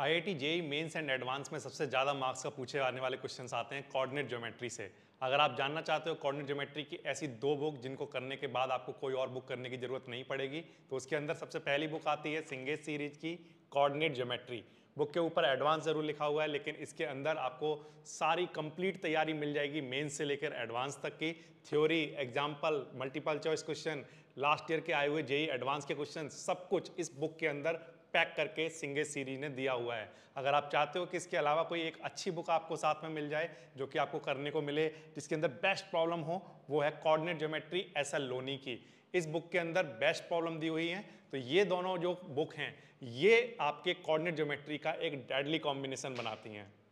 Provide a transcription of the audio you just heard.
I I T JEE Mains and advance में सबसे ज़्यादा मार्क्स का पूछे आने वाले क्वेश्चन आते हैं कॉर्डिनेट ज्योमेट्री से अगर आप जानना चाहते हो कॉर्डिनेट ज्योमेट्री की ऐसी दो बुक जिनको करने के बाद आपको कोई और बुक करने की ज़रूरत नहीं पड़ेगी तो उसके अंदर सबसे पहली बुक आती है सिंगेज सीरीज की कॉर्डिनेट ज्योमेट्री बुक के ऊपर एडवांस ज़रूर लिखा हुआ है लेकिन इसके अंदर आपको सारी कंप्लीट तैयारी मिल जाएगी मेन्स से लेकर एडवांस तक की theory example multiple choice question last year के आए हुए जेई एडवांस e e के क्वेश्चन सब कुछ इस बुक के अंदर पैक करके सिंगे सीरीज ने दिया हुआ है अगर आप चाहते हो कि इसके अलावा कोई एक अच्छी बुक आपको साथ में मिल जाए जो कि आपको करने को मिले जिसके अंदर बेस्ट प्रॉब्लम हो वो है coordinate geometry S L Loney की इस बुक के अंदर बेस्ट प्रॉब्लम दी हुई है तो ये दोनों जो बुक हैं ये आपके कॉर्डिनेट ज्योमेट्री का एक डेडली कॉम्बिनेशन बनाती हैं